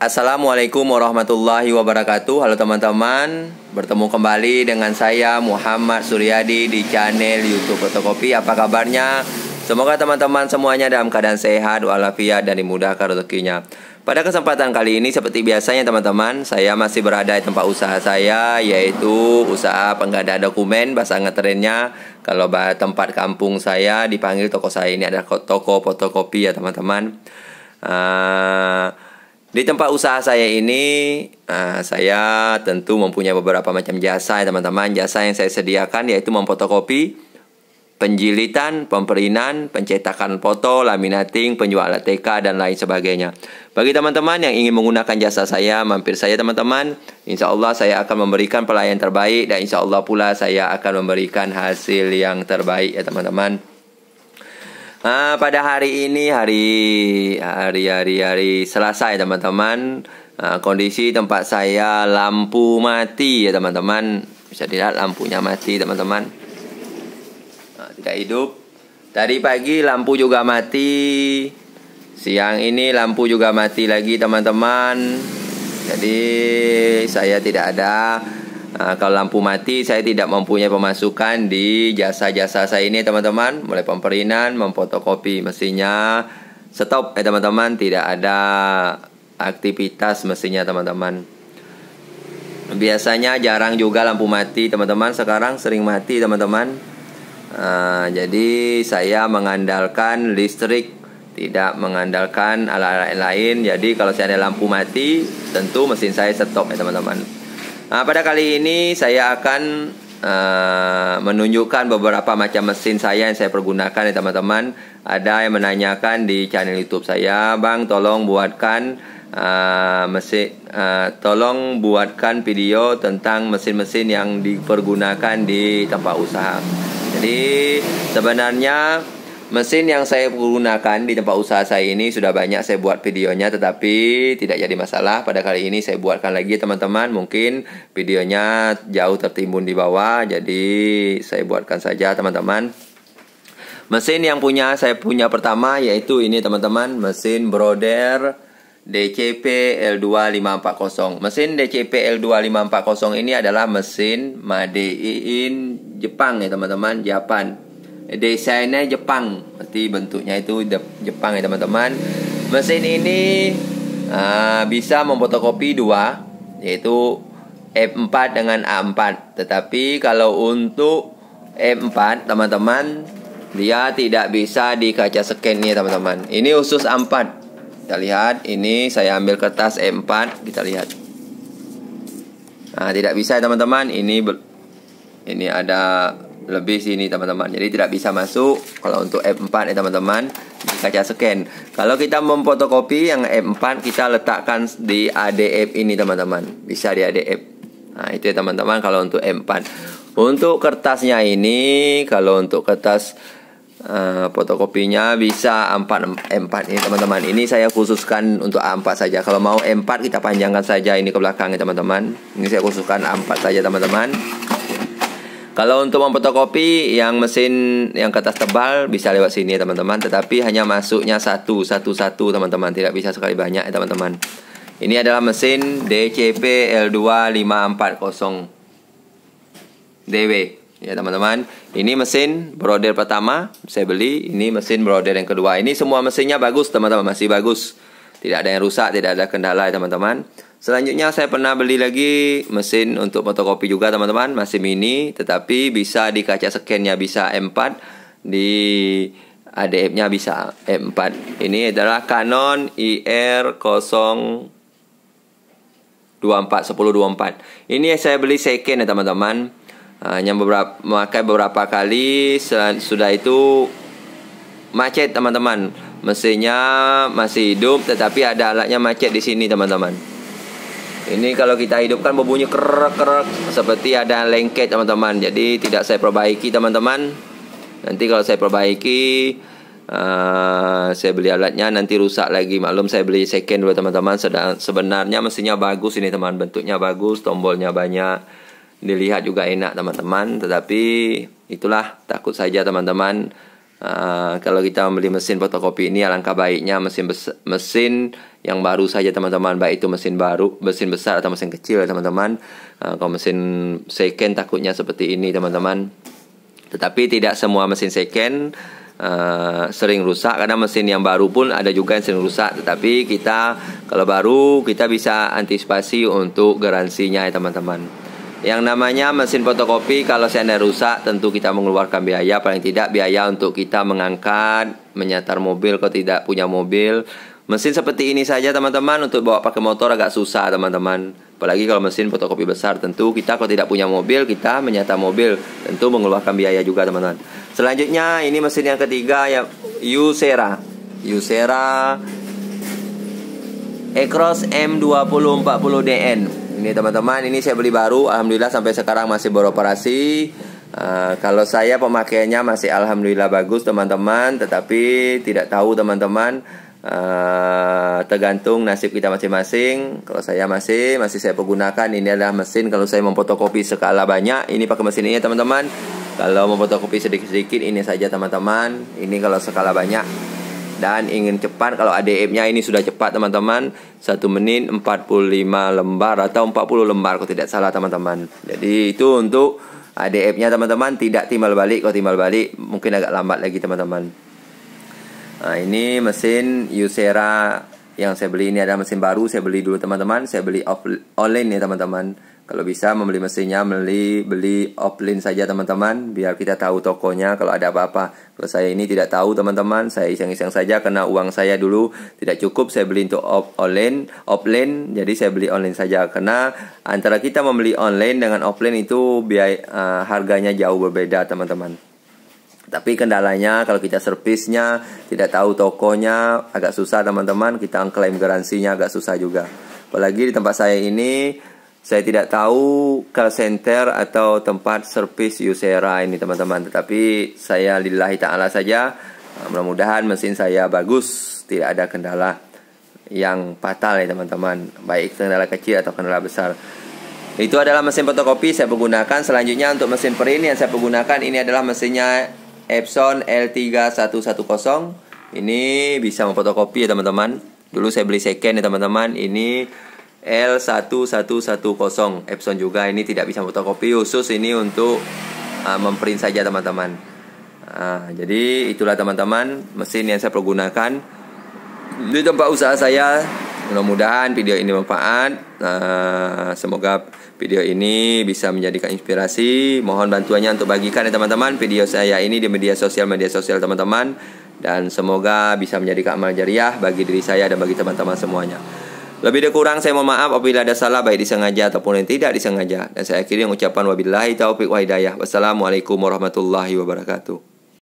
Assalamualaikum warahmatullahi wabarakatuh Halo teman-teman Bertemu kembali dengan saya Muhammad Suryadi di channel Youtube Fotokopi Apa kabarnya? Semoga teman-teman semuanya dalam keadaan sehat walafiat dan dimudahkan rezekinya Pada kesempatan kali ini seperti biasanya teman-teman Saya masih berada di tempat usaha saya Yaitu usaha pengganda dokumen Bahasa ngetrennya Kalau tempat kampung saya dipanggil toko saya ini adalah toko fotokopi ya teman-teman uh, di tempat usaha saya ini, eh, saya tentu mempunyai beberapa macam jasa ya teman-teman. Jasa yang saya sediakan yaitu memfotokopi, penjilitan, pemperinan, pencetakan foto, laminating, penjual TK, dan lain sebagainya. Bagi teman-teman yang ingin menggunakan jasa saya, mampir saya teman-teman. Insya Allah saya akan memberikan pelayan terbaik dan insya Allah pula saya akan memberikan hasil yang terbaik ya teman-teman. Uh, pada hari ini hari hari hari hari Selasa ya teman-teman. Uh, kondisi tempat saya lampu mati ya teman-teman. Bisa dilihat lampunya mati teman-teman. Uh, tidak hidup. Tadi pagi lampu juga mati. Siang ini lampu juga mati lagi teman-teman. Jadi saya tidak ada Nah, kalau lampu mati saya tidak mempunyai pemasukan di jasa-jasa saya ini teman-teman Mulai pemperinan, memfotokopi mesinnya, stop eh teman-teman tidak ada aktivitas mesinnya, teman-teman Biasanya jarang juga lampu mati teman-teman Sekarang sering mati teman-teman uh, Jadi saya mengandalkan listrik Tidak mengandalkan alat-alat lain Jadi kalau saya ada lampu mati Tentu mesin saya stop ya teman-teman Nah, pada kali ini saya akan uh, menunjukkan beberapa macam mesin saya yang saya pergunakan ya teman-teman. Ada yang menanyakan di channel YouTube saya, "Bang, tolong buatkan uh, mesin uh, tolong buatkan video tentang mesin-mesin yang dipergunakan di tempat usaha." Jadi sebenarnya Mesin yang saya gunakan di tempat usaha saya ini sudah banyak saya buat videonya tetapi tidak jadi masalah pada kali ini saya buatkan lagi teman-teman mungkin videonya jauh tertimbun di bawah jadi saya buatkan saja teman-teman Mesin yang punya saya punya pertama yaitu ini teman-teman mesin Broder DCP L2540 Mesin DCP L2540 ini adalah mesin Made in Jepang ya teman-teman Japan desainnya Jepang berarti bentuknya itu Jepang ya teman-teman mesin ini uh, bisa memfotokopi dua yaitu F4 dengan A4 tetapi kalau untuk F4 teman-teman dia tidak bisa di kaca scan nih teman-teman ini khusus A4 kita lihat ini saya ambil kertas F4 kita lihat nah tidak bisa teman-teman ini ini ada lebih sini teman-teman jadi tidak bisa masuk kalau untuk F4 ya eh, teman-teman di kaca scan kalau kita memfotokopi yang F4 kita letakkan di ADF ini teman-teman bisa di ADF nah itu ya teman-teman kalau untuk F4 untuk kertasnya ini kalau untuk kertas Uh, fotokopinya bisa A4 M4 ini teman-teman. Ini saya khususkan untuk A4 saja. Kalau mau M4 kita panjangkan saja ini ke belakang ya teman-teman. Ini saya khususkan A4 saja teman-teman. Kalau untuk memfotokopi yang mesin yang kertas tebal bisa lewat sini teman-teman, tetapi hanya masuknya satu, satu, satu teman-teman, tidak bisa sekali banyak ya teman-teman. Ini adalah mesin DCP L2540 DW ya teman-teman. Ini mesin broder pertama saya beli, ini mesin broder yang kedua. Ini semua mesinnya bagus teman-teman, masih bagus. Tidak ada yang rusak, tidak ada kendala ya teman-teman. Selanjutnya saya pernah beli lagi mesin untuk fotokopi juga teman-teman, masih mini tetapi bisa di kaca scan-nya bisa M4, di ADF-nya bisa M4. Ini adalah Canon IR 0241024. Ini saya beli second ya teman-teman. Hanya ah, beberapa memakai beberapa kali sudah itu macet teman-teman Mesinnya masih hidup tetapi ada alatnya macet di sini teman-teman. Ini kalau kita hidupkan berbunyi kerek-kerek seperti ada lengket teman-teman. Jadi tidak saya perbaiki teman-teman. Nanti kalau saya perbaiki Uh, saya beli alatnya nanti rusak lagi maklum saya beli second dulu teman-teman sebenarnya mesinnya bagus ini teman bentuknya bagus tombolnya banyak dilihat juga enak teman-teman tetapi itulah takut saja teman-teman Uh, kalau kita membeli mesin fotokopi ini alangkah baiknya mesin mesin yang baru saja teman-teman baik itu mesin baru mesin besar atau mesin kecil teman-teman uh, kalau mesin second takutnya seperti ini teman-teman tetapi tidak semua mesin second Uh, sering rusak karena mesin yang baru pun ada juga yang sering rusak tetapi kita kalau baru kita bisa antisipasi untuk garansinya ya teman-teman. Yang namanya mesin fotokopi kalau seandainya rusak tentu kita mengeluarkan biaya paling tidak biaya untuk kita mengangkat, menyatar mobil kalau tidak punya mobil. Mesin seperti ini saja teman-teman untuk bawa pakai motor agak susah teman-teman. Apalagi kalau mesin fotokopi besar tentu kita kalau tidak punya mobil kita menyatar mobil tentu mengeluarkan biaya juga teman-teman. Selanjutnya ini mesin yang ketiga ya Yusera. Yusera Ecros M2040DN ini teman-teman, ini saya beli baru. Alhamdulillah sampai sekarang masih beroperasi. Uh, kalau saya pemakaiannya masih alhamdulillah bagus teman-teman, tetapi tidak tahu teman-teman uh, tergantung nasib kita masing-masing. Kalau saya masih masih saya menggunakan ini adalah mesin kalau saya memfotokopi skala banyak ini pakai mesin ini ya, teman-teman. Kalau memfotokopi sedikit-sedikit ini saja teman-teman. Ini kalau skala banyak dan ingin cepat kalau ADM-nya ini sudah cepat teman-teman 1 menit 45 lembar atau 40 lembar kalau tidak salah teman-teman jadi itu untuk ADM-nya teman-teman tidak timbal balik kalau timbal balik mungkin agak lambat lagi teman-teman nah ini mesin Yusera yang saya beli ini adalah mesin baru saya beli dulu teman-teman saya beli offline online ya teman-teman kalau bisa membeli mesinnya, beli beli offline saja teman-teman, biar kita tahu tokonya kalau ada apa-apa. Kalau saya ini tidak tahu teman-teman, saya iseng-iseng saja karena uang saya dulu tidak cukup, saya beli untuk offline, offline, jadi saya beli online saja karena antara kita membeli online dengan offline itu biaya uh, harganya jauh berbeda teman-teman. Tapi kendalanya kalau kita servisnya tidak tahu tokonya agak susah teman-teman, kita klaim garansinya agak susah juga. Apalagi di tempat saya ini saya tidak tahu call center atau tempat servis Usera ini teman-teman, tetapi saya lillahi taala saja. Mudah-mudahan mesin saya bagus, tidak ada kendala yang fatal ya teman-teman, baik kendala kecil atau kendala besar. Itu adalah mesin fotokopi saya menggunakan. Selanjutnya untuk mesin print yang saya menggunakan ini adalah mesinnya Epson L3110. Ini bisa memfotokopi ya teman-teman. Dulu saya beli second ya teman-teman. Ini L1110 Epson juga ini tidak bisa fotokopi khusus ini untuk uh, memprint saja teman-teman uh, jadi itulah teman-teman mesin yang saya pergunakan di tempat usaha saya mudah-mudahan video ini bermanfaat uh, semoga video ini bisa menjadikan inspirasi mohon bantuannya untuk bagikan ya teman-teman video saya ini di media sosial media sosial teman-teman dan semoga bisa menjadi amal jariah bagi diri saya dan bagi teman-teman semuanya. Lebih dan kurang saya mohon maaf apabila ada salah baik disengaja ataupun yang tidak disengaja. Dan saya akhiri dengan ucapan wabillahi taufiq wa hidayah. Wassalamualaikum warahmatullahi wabarakatuh.